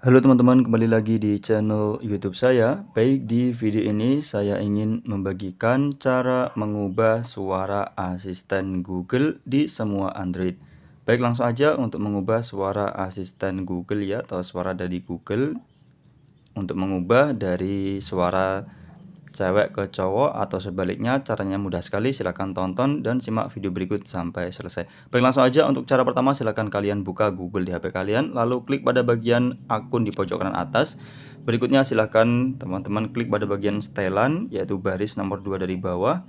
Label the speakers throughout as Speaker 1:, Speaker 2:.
Speaker 1: Halo teman-teman, kembali lagi di channel YouTube saya. Baik, di video ini saya ingin membagikan cara mengubah suara asisten Google di semua Android. Baik, langsung aja untuk mengubah suara asisten Google ya, atau suara dari Google. Untuk mengubah dari suara cewek ke cowok atau sebaliknya caranya mudah sekali silahkan tonton dan simak video berikut sampai selesai baik langsung aja untuk cara pertama silahkan kalian buka google di hp kalian lalu klik pada bagian akun di pojok kanan atas berikutnya silahkan teman-teman klik pada bagian setelan yaitu baris nomor 2 dari bawah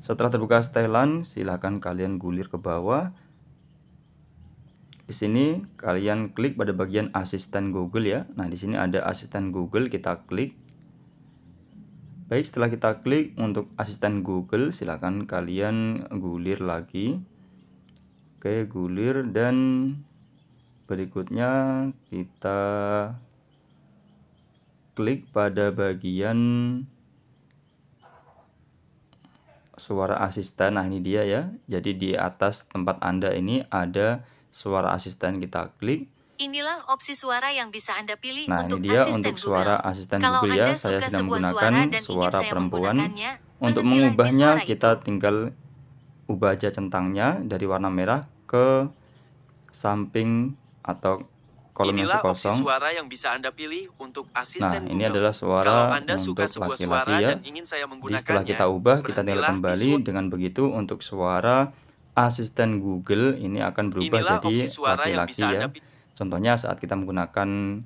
Speaker 1: setelah terbuka setelan silahkan kalian gulir ke bawah di sini kalian klik pada bagian asisten Google ya. Nah, di sini ada asisten Google, kita klik. Baik, setelah kita klik untuk asisten Google, silakan kalian gulir lagi. Oke, gulir dan berikutnya kita klik pada bagian suara asisten. Nah, ini dia ya. Jadi di atas tempat Anda ini ada suara asisten kita klik Inilah opsi suara yang bisa Anda pilih nah, untuk ini dia asisten untuk suara Google. asisten Kalau Google ya. Anda saya sedang menggunakan suara, suara perempuan. Untuk mengubahnya kita tinggal ubah aja centangnya dari warna merah ke samping atau kolom Inilah yang kosong. Opsi suara yang bisa Anda pilih untuk asisten Nah, Google. ini adalah suara Kalau Anda untuk laki-laki ya. Dan ingin saya Jadi setelah kita ubah, kita tinggal kembali dengan begitu untuk suara asisten Google ini akan berubah Inilah jadi laki-laki ya. anda Contohnya saat kita menggunakan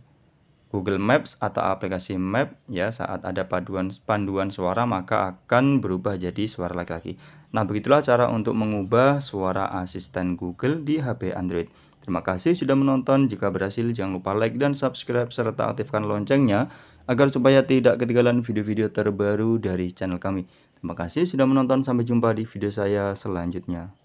Speaker 1: Google Maps atau aplikasi Map ya saat ada paduan panduan suara maka akan berubah jadi suara laki-laki. Nah, begitulah cara untuk mengubah suara asisten Google di HP Android. Terima kasih sudah menonton. Jika berhasil jangan lupa like dan subscribe serta aktifkan loncengnya agar supaya tidak ketinggalan video-video terbaru dari channel kami. Terima kasih sudah menonton. Sampai jumpa di video saya selanjutnya.